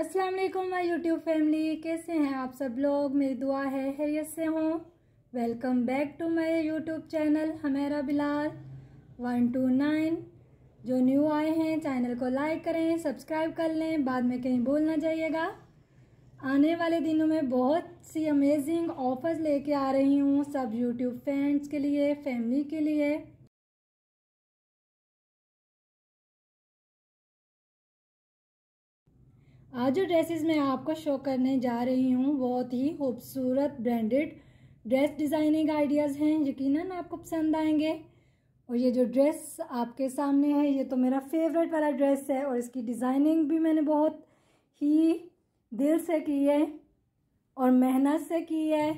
अस्सलाम वालेकुम my YouTube family कैसे हैं आप सब लोग मेरी दुआ है हैरियत से हों welcome back to my YouTube channel हमेरा बिलाल वन टू नाइन जो न्यू आए हैं चैनल को लाइक करें सब्सक्राइब कर लें बाद में कहीं भूल ना जाइएगा आने वाले दिनों में बहुत सी अमेजिंग ऑफर्स लेके आ रही हूँ सब यूट्यूब फ्रेंड्स के लिए फैमिली के लिए आज जो ड्रेसेस मैं आपको शो करने जा रही हूँ बहुत ही खूबसूरत ब्रांडेड ड्रेस डिज़ाइनिंग आइडियाज़ हैं यकीनन आपको पसंद आएंगे और ये जो ड्रेस आपके सामने है ये तो मेरा फेवरेट वाला ड्रेस है और इसकी डिज़ाइनिंग भी मैंने बहुत ही दिल से की है और मेहनत से की है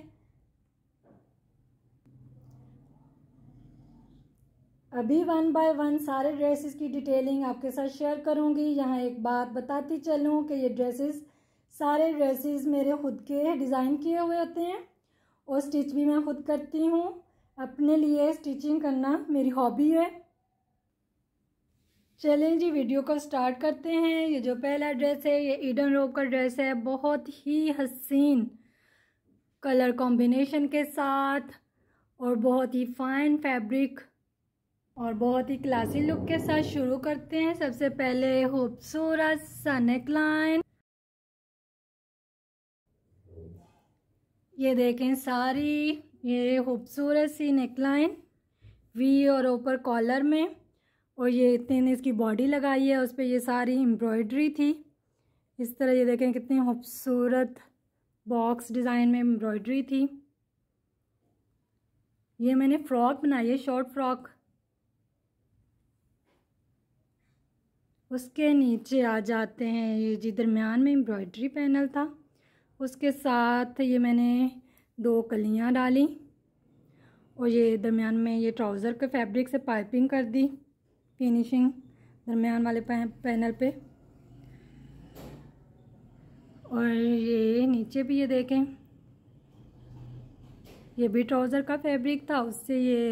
अभी वन बाय वन सारे ड्रेसेस की डिटेलिंग आपके साथ शेयर करूंगी यहाँ एक बात बताती चलूँ कि ये ड्रेसेस सारे ड्रेसेस मेरे खुद के डिज़ाइन किए हुए होते हैं और स्टिच भी मैं खुद करती हूँ अपने लिए स्टिचिंग करना मेरी हॉबी है चलें जी वीडियो को स्टार्ट करते हैं ये जो पहला ड्रेस है ये ईडन रोक का ड्रेस है बहुत ही हसीन कलर कॉम्बिनेशन के साथ और बहुत ही फाइन फैब्रिक और बहुत ही क्लासी लुक के साथ शुरू करते हैं सबसे पहले खूबसूरत सनेक लाइन ये देखें सारी ये खूबसूरत सी नेकलाइन वी और ऊपर कॉलर में और ये इतनी इसकी बॉडी लगाई है उस पर ये सारी एम्ब्रॉयडरी थी इस तरह ये देखें कितनी खूबसूरत बॉक्स डिज़ाइन में एम्ब्रॉयडरी थी ये मैंने फ्रॉक बनाई है शॉर्ट फ्रॉक उसके नीचे आ जाते हैं ये जी दरमियान में एम्ब्रॉयडरी पैनल था उसके साथ ये मैंने दो कलियाँ डाली और ये दरमियान में ये ट्राउज़र के फैब्रिक से पाइपिंग कर दी फिनिशिंग दरमियान वाले पैनल पे और ये नीचे भी ये देखें ये भी ट्राउज़र का फैब्रिक था उससे ये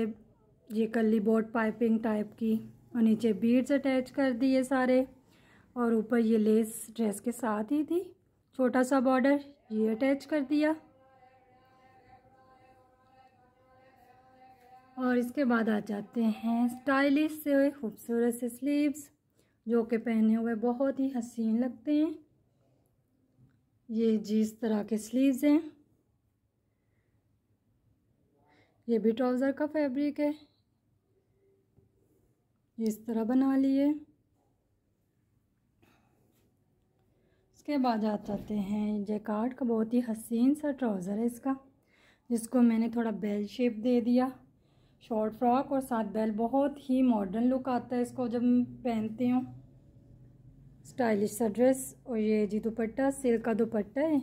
ये कली बोर्ड पाइपिंग टाइप की और नीचे बीड्स अटैच कर दिए सारे और ऊपर ये लेस ड्रेस के साथ ही थी छोटा सा बॉर्डर ये अटैच कर दिया और इसके बाद आ जाते हैं स्टाइलिश से हुए खूबसूरत से स्लीव्स जो कि पहने हुए बहुत ही हसीन लगते हैं ये जिस तरह के स्लीव्स हैं ये भी ट्राउज़र का फैब्रिक है इस तरह बना लिए उसके बाद आ जाते हैं जैकार्ड का बहुत ही हसीन सा ट्राउज़र है इसका जिसको मैंने थोड़ा बेल शेप दे दिया शॉर्ट फ्रॉक और साथ बेल बहुत ही मॉडर्न लुक आता है इसको जब पहनती हूँ स्टाइलिश सा ड्रेस और ये जी दुपट्टा सिल्क का दुपट्टा है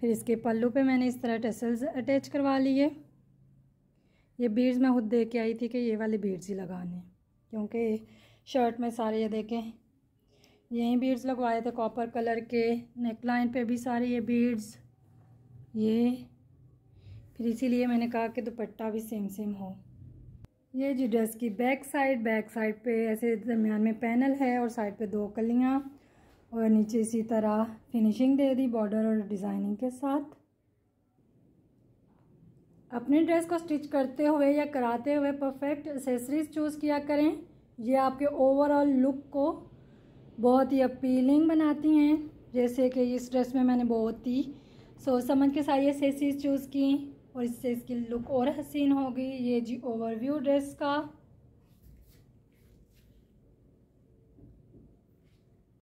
फिर इसके पल्लू पे मैंने इस तरह टेसल्स अटैच करवा लिए ये बीड्स मैं खुद दे के आई थी कि ये वाले बीड्स ही लगाने क्योंकि शर्ट में सारे ये देखें यहीं बीड्स लगवाए थे कॉपर कलर के नेकलाइन पे भी सारे ये बीड्स ये फिर इसीलिए मैंने कहा कि दुपट्टा भी सेम सेम हो ये जी ड्रेस की बैक साइड बैक साइड पे ऐसे दरमियान में पैनल है और साइड पे दो कलियाँ और नीचे इसी तरह फिनिशिंग दे दी बॉर्डर और डिज़ाइनिंग के साथ अपने ड्रेस को स्टिच करते हुए या कराते हुए परफेक्ट एसेसरीज चूज़ किया करें ये आपके ओवरऑल लुक को बहुत ही अपीलिंग बनाती हैं जैसे कि इस ड्रेस में मैंने बहुत ही सोच समझ के सारी एसेसरीज चूज़ की और इससे इसकी लुक और हसीन होगी ये जी ओवरव्यू ड्रेस का